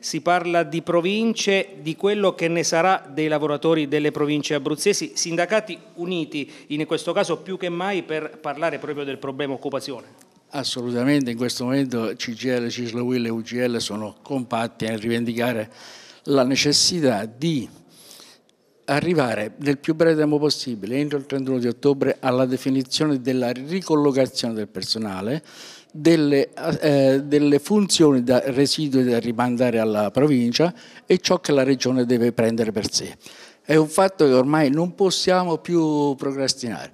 si parla di province, di quello che ne sarà dei lavoratori delle province abruzzesi, sindacati uniti in questo caso più che mai per parlare proprio del problema occupazione. Assolutamente, in questo momento CGL, Cislo Will e UGL sono compatti nel rivendicare la necessità di arrivare nel più breve tempo possibile, entro il 31 di ottobre, alla definizione della ricollocazione del personale, delle, eh, delle funzioni da residui da rimandare alla provincia e ciò che la regione deve prendere per sé. È un fatto che ormai non possiamo più procrastinare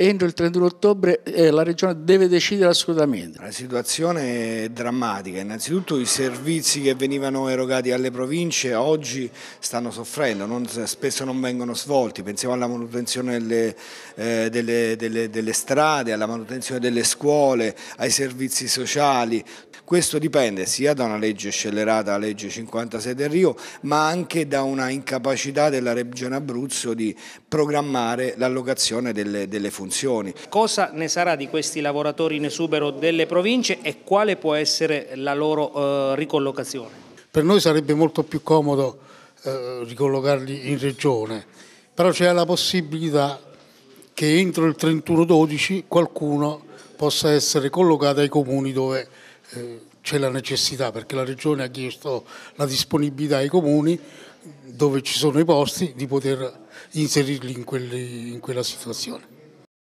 entro il 31 ottobre eh, la Regione deve decidere assolutamente. La situazione è drammatica, innanzitutto i servizi che venivano erogati alle province oggi stanno soffrendo, non, spesso non vengono svolti, pensiamo alla manutenzione delle, eh, delle, delle, delle strade, alla manutenzione delle scuole, ai servizi sociali, questo dipende sia da una legge scellerata, la legge 56 del Rio, ma anche da una incapacità della Regione Abruzzo di programmare l'allocazione delle, delle funzioni funzioni. Cosa ne sarà di questi lavoratori in esubero delle province e quale può essere la loro eh, ricollocazione? Per noi sarebbe molto più comodo eh, ricollocarli in regione, però c'è la possibilità che entro il 31-12 qualcuno possa essere collocato ai comuni dove eh, c'è la necessità, perché la Regione ha chiesto la disponibilità ai comuni dove ci sono i posti di poter inserirli in, quelli, in quella situazione.